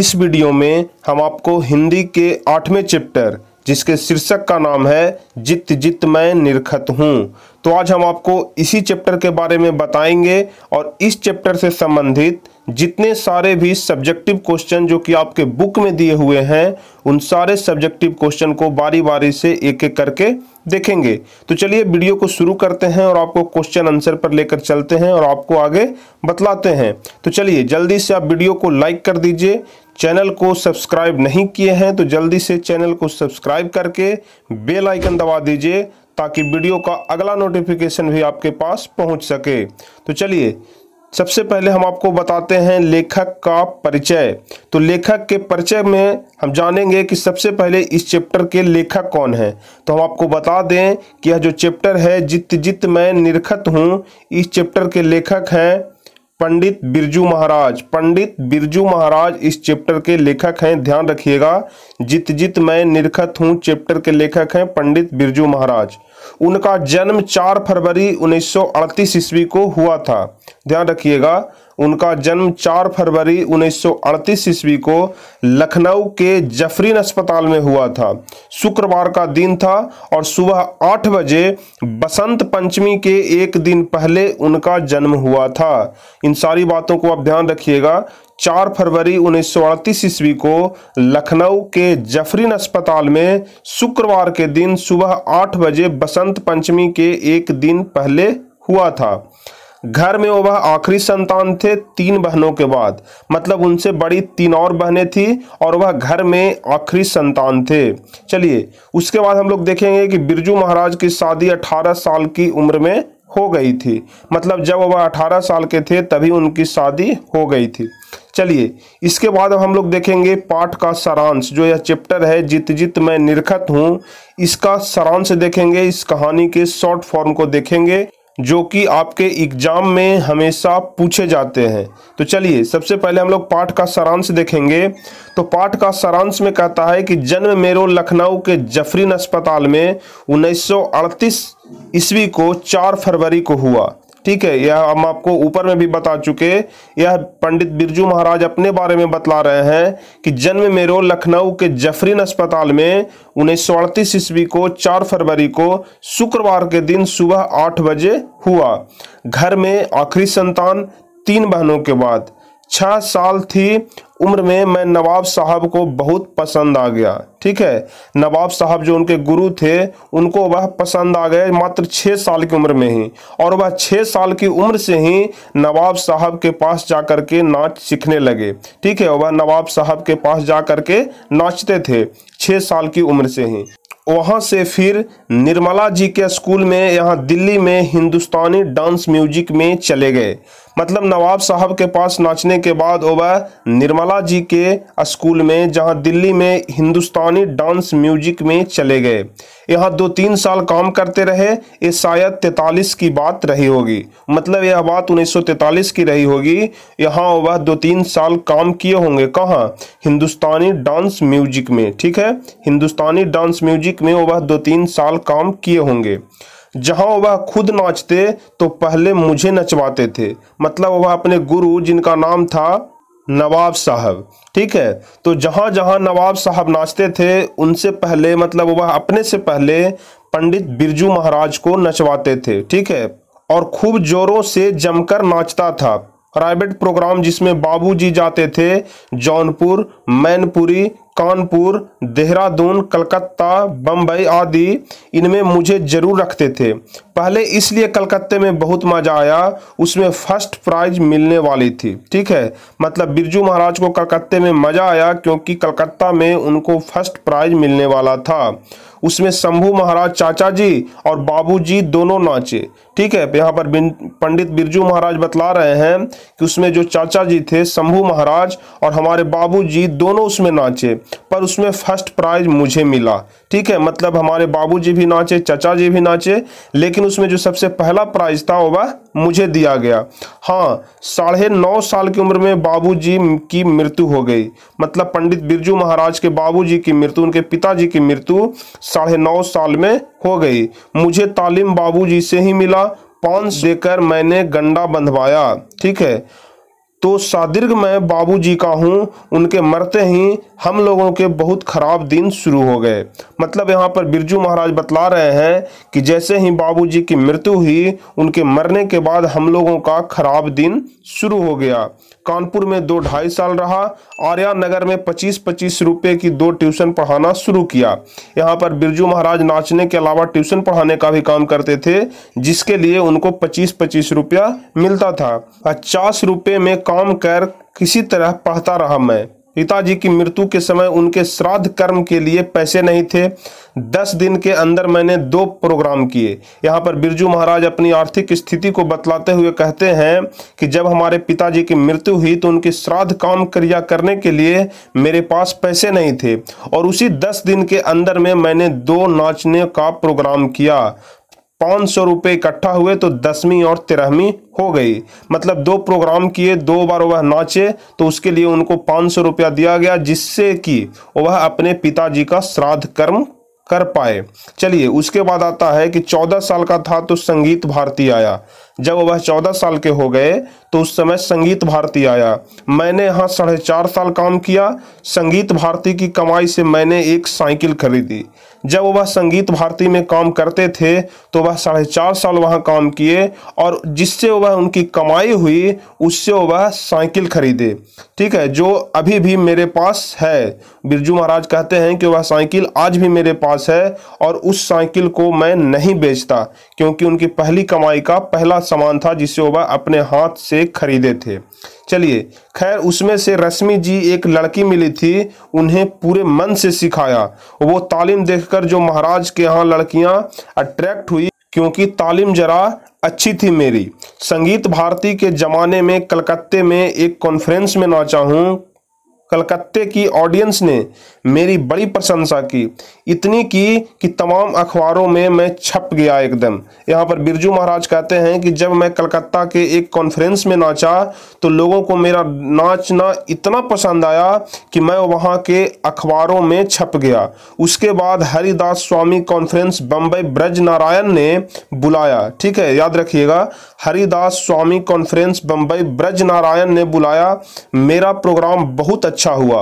इस वीडियो में हम आपको हिंदी के आठवें चैप्टर जिसके शीर्षक का नाम है जित जित मैं निरखत हूँ तो आज हम आपको इसी चैप्टर के बारे में बताएंगे और इस चैप्टर से संबंधित जितने सारे भी सब्जेक्टिव क्वेश्चन जो कि आपके बुक में दिए हुए हैं उन सारे सब्जेक्टिव क्वेश्चन को बारी बारी से एक एक करके देखेंगे तो चलिए वीडियो को शुरू करते हैं और आपको क्वेश्चन आंसर पर लेकर चलते हैं और आपको आगे बतलाते हैं तो चलिए जल्दी से आप वीडियो को लाइक कर दीजिए चैनल को सब्सक्राइब नहीं किए हैं तो जल्दी से चैनल को सब्सक्राइब करके बेल आइकन दबा दीजिए ताकि वीडियो का अगला नोटिफिकेशन भी आपके पास पहुंच सके तो चलिए सबसे पहले हम आपको बताते हैं लेखक का परिचय तो लेखक के परिचय में हम जानेंगे कि सबसे पहले इस चैप्टर के लेखक कौन हैं तो हम आपको बता दें कि यह जो चैप्टर है जित जित मैं निरखत हूँ इस चैप्टर के लेखक हैं पंडित बिरजू महाराज पंडित बिरजू महाराज इस चैप्टर के लेखक हैं ध्यान रखिएगा जित जित मैं निरखत हूँ चैप्टर के लेखक हैं पंडित बिरजू महाराज उनका जन्म 4 फरवरी 1938 ईस्वी को हुआ था ध्यान रखिएगा उनका जन्म 4 फरवरी 1938 ईस्वी को लखनऊ के जफरीन अस्पताल में हुआ था शुक्रवार का दिन था और सुबह 8 बजे बसंत पंचमी के एक दिन पहले उनका जन्म हुआ था इन सारी बातों को आप ध्यान रखिएगा 4 फरवरी 1938 ईस्वी को लखनऊ के जफरीन अस्पताल में शुक्रवार के दिन सुबह 8 बजे बसंत पंचमी के एक दिन पहले हुआ था घर में वह आखिरी संतान थे तीन बहनों के बाद मतलब उनसे बड़ी तीन और बहनें थी और वह घर में आखिरी संतान थे चलिए उसके बाद हम लोग देखेंगे कि बिरजू महाराज की शादी 18 साल की उम्र में हो गई थी मतलब जब वह 18 साल के थे तभी उनकी शादी हो गई थी चलिए इसके बाद हम लोग देखेंगे पाठ का सारांश जो यह चैप्टर है जित जित मैं निरखत हूँ इसका सारांश देखेंगे इस कहानी के शॉर्ट फॉर्म को देखेंगे जो कि आपके एग्जाम में हमेशा पूछे जाते हैं तो चलिए सबसे पहले हम लोग पाठ का सारांश देखेंगे तो पाठ का सारांश में कहता है कि जन्म मेरो लखनऊ के जफरीन अस्पताल में 1938 ईस्वी को 4 फरवरी को हुआ ठीक है यह हम आपको ऊपर में भी बता चुके यह पंडित बिरजू महाराज अपने बारे में बतला रहे हैं कि जन्म मेरो लखनऊ के जफरीन अस्पताल में उन्नीस सौ अड़तीस ईस्वी को 4 फरवरी को शुक्रवार के दिन सुबह 8 बजे हुआ घर में आखिरी संतान तीन बहनों के बाद छह साल थी उम्र में मैं नवाब साहब को बहुत पसंद आ गया ठीक है नवाब साहब जो उनके गुरु थे उनको वह पसंद आ गए मात्र छः साल की उम्र में ही और वह छः साल की उम्र से ही नवाब साहब के पास जा कर के नाच सीखने लगे ठीक है वह नवाब साहब के पास जा कर के नाचते थे छः साल की उम्र से ही वहाँ से फिर निर्मला जी के स्कूल में यहाँ दिल्ली में हिंदुस्तानी डांस म्यूजिक में चले गए मतलब नवाब साहब के पास नाचने के बाद वह निर्मला जी के स्कूल में जहां दिल्ली में हिंदुस्तानी डांस म्यूजिक में चले गए यहाँ दो तीन साल काम करते रहे ये शायद तैतालीस की बात रही होगी मतलब यह बात 1943 की रही होगी यहाँ वह दो तीन साल काम किए होंगे कहाँ हिंदुस्तानी डांस म्यूजिक में ठीक है हिंदुस्तानी डांस म्यूजिक में वह दो तीन साल काम किए होंगे जहाँ वह खुद नाचते तो पहले मुझे नचवाते थे मतलब वह अपने गुरु जिनका नाम था नवाब साहब ठीक है तो जहाँ जहाँ नवाब साहब नाचते थे उनसे पहले मतलब वह अपने से पहले पंडित बिरजू महाराज को नचवाते थे ठीक है और खूब जोरों से जमकर नाचता था प्राइवेट प्रोग्राम जिसमें बाबूजी जाते थे जौनपुर मैनपुरी कानपुर देहरादून कलकत्ता बम्बई आदि इनमें मुझे ज़रूर रखते थे पहले इसलिए कलकत्ते में बहुत मज़ा आया उसमें फर्स्ट प्राइज मिलने वाली थी ठीक है मतलब बिरजू महाराज को कलकत्ते में मज़ा आया क्योंकि कलकत्ता में उनको फर्स्ट प्राइज मिलने वाला था उसमें शंभू महाराज चाचा जी और बाबूजी दोनों नाचे ठीक है यहाँ पर पंडित बिरजू महाराज बतला रहे हैं कि उसमें जो चाचा जी थे शंभू महाराज और हमारे बाबूजी दोनों उसमें नाचे पर उसमें फर्स्ट प्राइज मुझे मिला ठीक है मतलब हमारे बाबूजी भी नाचे चचा जी भी नाचे लेकिन उसमें जो सबसे पहला प्राइज था वह मुझे दिया गया हाँ साढ़े नौ साल की उम्र में बाबूजी की मृत्यु हो गई मतलब पंडित बिरजू महाराज के बाबूजी की मृत्यु उनके पिताजी की मृत्यु साढ़े नौ साल में हो गई मुझे तालीम जी से ही मिला पांच देकर मैंने गंडा बंधवाया ठीक है तो सादीर्घ मैं बाबूजी का हूँ उनके मरते ही हम लोगों के बहुत ख़राब दिन शुरू हो गए मतलब यहाँ पर बिरजू महाराज बतला रहे हैं कि जैसे ही बाबूजी की मृत्यु हुई उनके मरने के बाद हम लोगों का ख़राब दिन शुरू हो गया कानपुर में दो ढाई साल रहा आर्या नगर में पच्चीस पच्चीस रुपए की दो ट्यूशन पढ़ाना शुरू किया यहाँ पर बिरजू महाराज नाचने के अलावा ट्यूशन पढ़ाने का भी काम करते थे जिसके लिए उनको पच्चीस पच्चीस रुपया मिलता था पचास रुपये में काम कर किसी तरह पढ़ता रहा मैं पिताजी की मृत्यु के समय उनके श्राद्ध कर्म के लिए पैसे नहीं थे दस दिन के अंदर मैंने दो प्रोग्राम किए यहाँ पर बिरजू महाराज अपनी आर्थिक स्थिति को बतलाते हुए कहते हैं कि जब हमारे पिताजी की मृत्यु हुई तो उनके श्राद्ध काम क्रिया करने के लिए मेरे पास पैसे नहीं थे और उसी दस दिन के अंदर में मैंने दो नाचने का प्रोग्राम किया पाँच सौ रुपये इकट्ठा हुए तो दसवीं और तेरहवीं हो गई मतलब दो प्रोग्राम किए दो बार वह नाचे तो उसके लिए उनको पाँच सौ रुपया दिया गया जिससे कि वह अपने पिताजी का श्राद्ध कर्म कर पाए चलिए उसके बाद आता है कि चौदह साल का था तो संगीत भारती आया जब वह चौदह साल के हो गए तो उस समय संगीत भारती आया मैंने यहाँ साढ़े चार साल काम किया संगीत भारती की कमाई से मैंने एक साइकिल खरीदी जब वह संगीत भारती में काम करते थे तो वह साढ़े चार साल वहाँ काम किए और जिससे वह उनकी कमाई हुई उससे वह साइकिल खरीदे ठीक है जो अभी भी मेरे पास है बिरजू महाराज कहते हैं कि वह साइकिल आज भी मेरे पास है और उस साइकिल को मैं नहीं बेचता क्योंकि उनकी पहली कमाई का पहला सामान था जिससे वह अपने हाथ से से खरीदे थे चलिए खैर उसमें से रश्मि जी एक लड़की मिली थी उन्हें पूरे मन से सिखाया वो तालीम देखकर जो महाराज के यहाँ लड़कियाँ अट्रैक्ट हुई क्योंकि तालीम जरा अच्छी थी मेरी संगीत भारती के ज़माने में कलकत्ते में एक कॉन्फ्रेंस में नाचा हूँ कलकत्ते की ऑडियंस ने मेरी बड़ी प्रशंसा की इतनी की कि तमाम अखबारों में मैं छप गया एकदम यहाँ पर बिरजू महाराज कहते हैं कि जब मैं कलकत्ता के एक कॉन्फ्रेंस में नाचा तो लोगों को मेरा नाचना इतना पसंद आया कि मैं वहाँ के अखबारों में छप गया उसके बाद हरिदास स्वामी कॉन्फ्रेंस बम्बई ब्रज नारायण ने बुलाया ठीक है याद रखिएगा हरिदास स्वामी कॉन्फ्रेंस बम्बई ब्रज नारायण ने बुलाया मेरा प्रोग्राम बहुत अच्छा अच्छा हुआ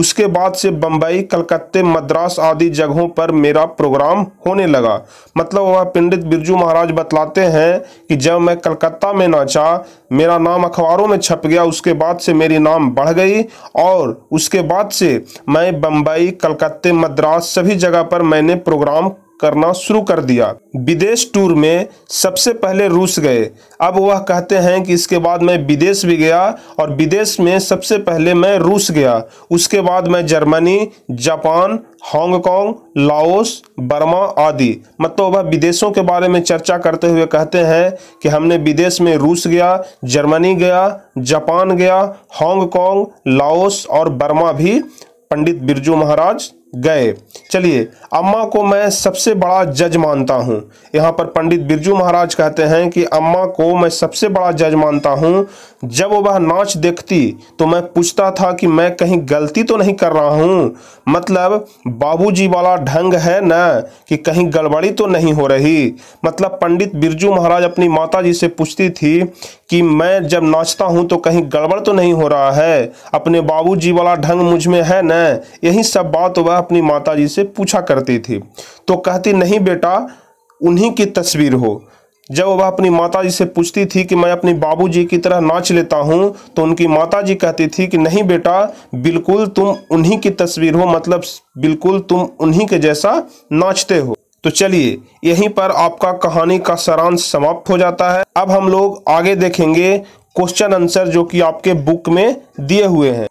उसके बाद से बम्बई कलकत्ते मद्रास आदि जगहों पर मेरा प्रोग्राम होने लगा मतलब वह पंडित बिरजू महाराज बतलाते हैं कि जब मैं कलकत्ता में नाचा मेरा नाम अखबारों में छप गया उसके बाद से मेरी नाम बढ़ गई और उसके बाद से मैं बम्बई कलकत्ते मद्रास सभी जगह पर मैंने प्रोग्राम करना शुरू कर दिया विदेश टूर में सबसे पहले रूस गए अब वह कहते हैं कि इसके बाद मैं विदेश भी गया और विदेश में सबसे पहले मैं रूस गया उसके बाद मैं Germany Japan Hong Kong Laos Burma आदि मतलब वह विदेशों के बारे में चर्चा करते हुए कहते हैं कि हमने विदेश में रूस गया जर्मनी गया जापान गया हांगकांग लाओस और बर्मा भी पंडित बिरजू महाराज गए चलिए अम्मा को मैं सबसे बड़ा जज मानता हूँ यहाँ पर पंडित बिरजू महाराज कहते हैं कि अम्मा को मैं सबसे बड़ा जज मानता हूँ जब वह नाच देखती तो मैं पूछता था कि मैं कहीं गलती तो नहीं कर रहा हूँ मतलब बाबूजी वाला ढंग है ना कि कहीं गड़बड़ी तो नहीं हो रही मतलब पंडित बिरजू महाराज अपनी माता जी से पूछती थी कि मैं जब नाचता हूँ तो कहीं गड़बड़ तो नहीं हो रहा है अपने बाबूजी वाला ढंग मुझ में है ना यही सब बात वह अपनी माता जी से पूछा करती थी तो कहती नहीं बेटा उन्हीं की तस्वीर हो जब वह अपनी माताजी से पूछती थी कि मैं अपने बाबूजी की तरह नाच लेता हूँ तो उनकी माताजी कहती थी कि नहीं बेटा बिल्कुल तुम उन्हीं की तस्वीर हो मतलब बिल्कुल तुम उन्हीं के जैसा नाचते हो तो चलिए यहीं पर आपका कहानी का सारांश समाप्त हो जाता है अब हम लोग आगे देखेंगे क्वेश्चन आंसर जो कि आपके बुक में दिए हुए हैं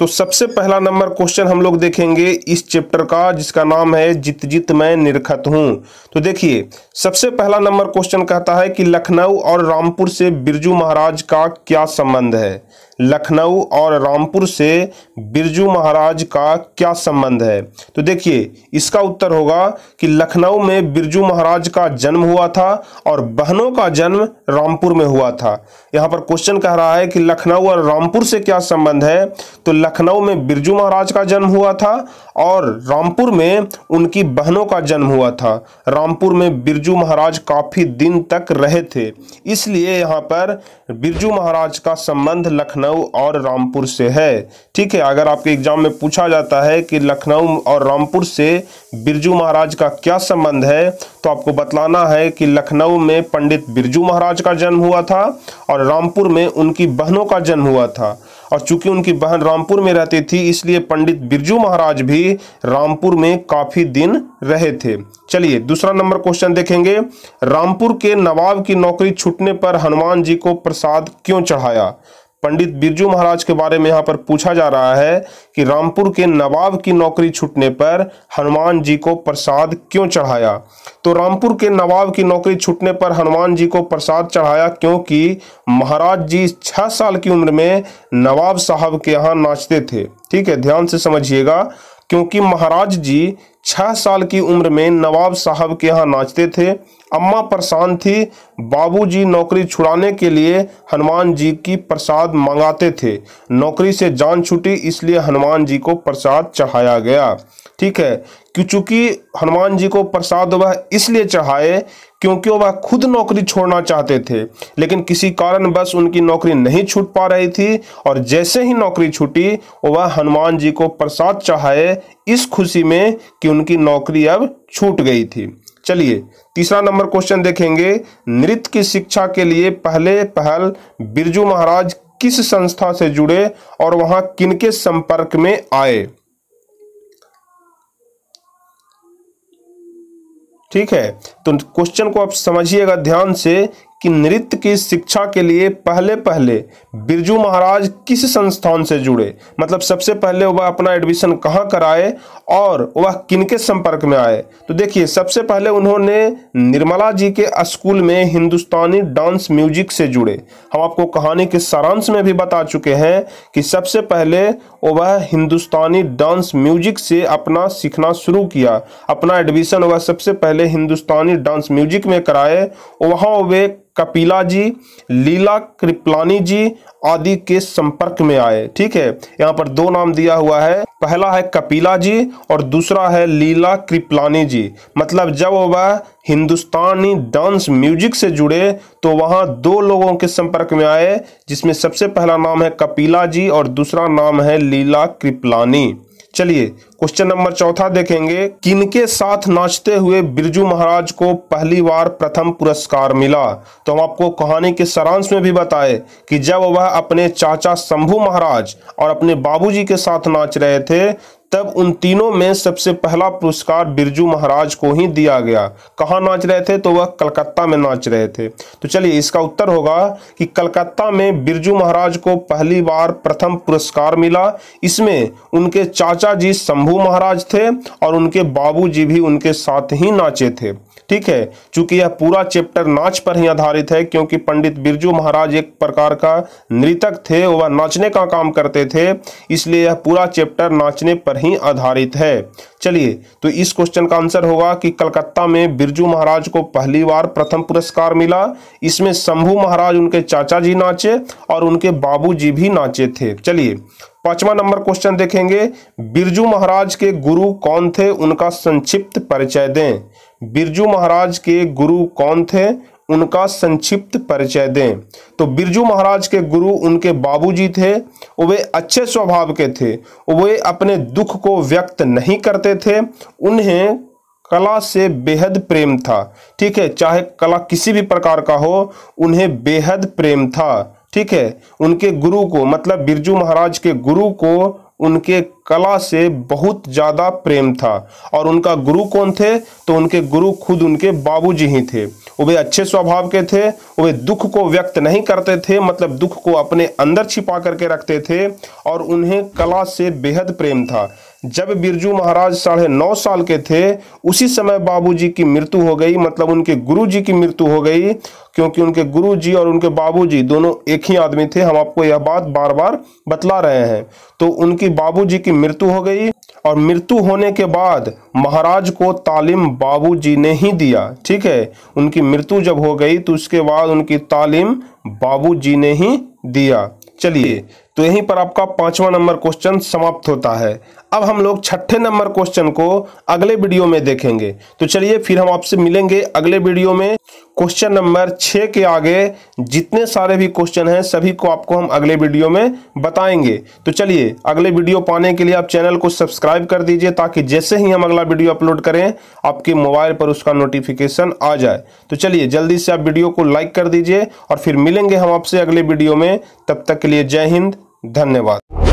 तो सबसे पहला नंबर क्वेश्चन हम लोग देखेंगे इस चैप्टर का जिसका नाम है जित जित मैं निरखत हूं तो देखिए सबसे पहला नंबर क्वेश्चन कहता है कि लखनऊ और रामपुर से बिरजू महाराज का क्या संबंध है लखनऊ और रामपुर से बिरजू महाराज का क्या संबंध है तो देखिए इसका उत्तर होगा कि लखनऊ में बिरजू महाराज का जन्म हुआ था और बहनों का जन्म रामपुर में हुआ था यहाँ पर क्वेश्चन कह रहा है कि लखनऊ और रामपुर से क्या संबंध है तो लखनऊ में बिरजू महाराज का जन्म हुआ था और रामपुर में उनकी बहनों का जन्म हुआ था रामपुर में बिरजू महाराज काफ़ी दिन तक रहे थे इसलिए यहाँ पर बिरजू महाराज का संबंध लखनऊ लखनऊ और रामपुर से है ठीक है अगर आपके एग्जाम में पूछा जाता है कि लखनऊ और रामपुर से बिरजू महाराज का क्या संबंध है तो आपको बतलाना है कि लखनऊ में पंडित बिरजू महाराज का जन्म हुआ था और रामपुर में उनकी बहनों का जन्म हुआ था और चूंकि उनकी बहन रामपुर में रहती थी इसलिए पंडित बिरजू महाराज भी रामपुर में काफ़ी दिन रहे थे चलिए दूसरा नंबर क्वेश्चन देखेंगे रामपुर के नवाब की नौकरी छूटने पर हनुमान जी को प्रसाद क्यों चढ़ाया पंडित बिरजू महाराज के बारे में यहाँ पर पूछा जा रहा है कि रामपुर के नवाब की नौकरी छूटने पर हनुमान जी को प्रसाद क्यों चढ़ाया तो रामपुर के नवाब की नौकरी छूटने पर हनुमान जी को प्रसाद चढ़ाया क्योंकि महाराज जी छः साल की उम्र में नवाब साहब के यहाँ नाचते थे ठीक है ध्यान से समझिएगा क्योंकि महाराज जी छह साल की उम्र में नवाब साहब के यहाँ नाचते थे अम्मा परेशान थी बाबूजी नौकरी छुड़ाने के लिए हनुमान जी की प्रसाद मंगाते थे नौकरी से जान छुटी इसलिए हनुमान जी को प्रसाद चढ़ाया गया ठीक है कि चूंकि हनुमान जी को प्रसाद वह इसलिए चढ़ाए क्योंकि वह खुद नौकरी छोड़ना चाहते थे लेकिन किसी कारण बस उनकी नौकरी नहीं छूट पा रही थी और जैसे ही नौकरी छूटी वह हनुमान जी को प्रसाद चढ़ाए इस खुशी में कि उनकी नौकरी अब छूट गई थी चलिए तीसरा नंबर क्वेश्चन देखेंगे नृत्य की शिक्षा के लिए पहले पहल बिरजू महाराज किस संस्था से जुड़े और वहाँ किनके संपर्क में आए ठीक है तो क्वेश्चन को आप समझिएगा ध्यान से कि नृत्य की शिक्षा के लिए पहले पहले बिरजू महाराज किस संस्थान से जुड़े मतलब सबसे पहले वह अपना एडमिशन कहाँ कराए और वह किनके संपर्क में आए तो देखिए सबसे पहले उन्होंने निर्मला जी के स्कूल में हिंदुस्तानी डांस म्यूजिक से जुड़े हम आपको कहानी के सारांश में भी बता चुके हैं कि सबसे पहले वह हिंदुस्तानी डांस म्यूजिक से अपना सीखना शुरू किया अपना एडमिशन वह सबसे पहले हिंदुस्तानी डांस म्यूजिक में कराए वहाँ वे कपिला जी लीला कृपलानी जी आदि के संपर्क में आए ठीक है यहाँ पर दो नाम दिया हुआ है पहला है कपिला जी और दूसरा है लीला कृपलानी जी मतलब जब वह हिंदुस्तानी डांस म्यूजिक से जुड़े तो वहाँ दो लोगों के संपर्क में आए जिसमें सबसे पहला नाम है कपिला जी और दूसरा नाम है लीला कृपलानी चलिए क्वेश्चन नंबर चौथा देखेंगे किनके साथ नाचते हुए बिरजू महाराज को पहली बार प्रथम पुरस्कार मिला तो हम आपको कहानी के सारांश में भी बताए कि जब वह अपने चाचा शंभू महाराज और अपने बाबूजी के साथ नाच रहे थे तब उन तीनों में सबसे पहला पुरस्कार बिरजू महाराज को ही दिया गया कहाँ नाच रहे थे तो वह कलकत्ता में नाच रहे थे तो चलिए इसका उत्तर होगा कि कलकत्ता में बिरजू महाराज को पहली बार प्रथम पुरस्कार मिला इसमें उनके चाचा जी शंभू महाराज थे और उनके बाबू जी भी उनके साथ ही नाचे थे ठीक है चूंकि यह पूरा चैप्टर नाच पर ही आधारित है क्योंकि पंडित बिरजू महाराज एक प्रकार का नृतक थे वह नाचने का काम करते थे इसलिए यह पूरा चैप्टर नाचने पर ही आधारित है चलिए तो इस क्वेश्चन का आंसर होगा कि कलकत्ता में बिरजू महाराज को पहली बार प्रथम पुरस्कार मिला इसमें शंभू महाराज उनके चाचा जी नाचे और उनके जी भी नाचे थे चलिए पांचवा नंबर क्वेश्चन देखेंगे बिरजू महाराज के गुरु कौन थे उनका संक्षिप्त परिचय दें बिरजू महाराज के गुरु कौन थे उनका संक्षिप्त परिचय दें तो बिरजू महाराज के गुरु उनके बाबूजी थे वे अच्छे स्वभाव के थे वे अपने दुख को व्यक्त नहीं करते थे उन्हें कला से बेहद प्रेम था ठीक है चाहे कला किसी भी प्रकार का हो उन्हें बेहद प्रेम था ठीक है उनके गुरु को मतलब बिरजू महाराज के गुरु को उनके कला से बहुत ज़्यादा प्रेम था और उनका गुरु कौन थे तो उनके गुरु खुद उनके बाबूजी ही थे वे अच्छे स्वभाव के थे वे दुख को व्यक्त नहीं करते थे मतलब दुख को अपने अंदर छिपा करके रखते थे और उन्हें कला से बेहद प्रेम था जब बिरजू महाराज साढ़े नौ साल के थे उसी समय बाबूजी की मृत्यु हो गई मतलब उनके गुरुजी की मृत्यु हो गई क्योंकि उनके गुरुजी और उनके बाबूजी दोनों एक ही आदमी थे हम आपको यह बात बार बार बतला रहे हैं तो उनकी बाबूजी की मृत्यु हो गई और मृत्यु होने के बाद महाराज को तालीम बाबू ने ही दिया ठीक है उनकी मृत्यु जब हो गई तो उसके बाद उनकी तालीम बाबू ने ही दिया चलिए तो यहीं पर आपका पांचवा नंबर क्वेश्चन समाप्त होता है अब हम लोग छठे नंबर क्वेश्चन को अगले वीडियो में देखेंगे तो चलिए फिर हम आपसे मिलेंगे अगले वीडियो में क्वेश्चन नंबर छः के आगे जितने सारे भी क्वेश्चन हैं सभी को आपको हम अगले वीडियो में बताएंगे तो चलिए अगले वीडियो पाने के लिए आप चैनल को सब्सक्राइब कर दीजिए ताकि जैसे ही हम अगला वीडियो अपलोड करें आपके मोबाइल पर उसका नोटिफिकेशन आ जाए तो चलिए जल्दी से आप वीडियो को लाइक कर दीजिए और फिर मिलेंगे हम आपसे अगले वीडियो में तब तक के लिए जय हिंद धन्यवाद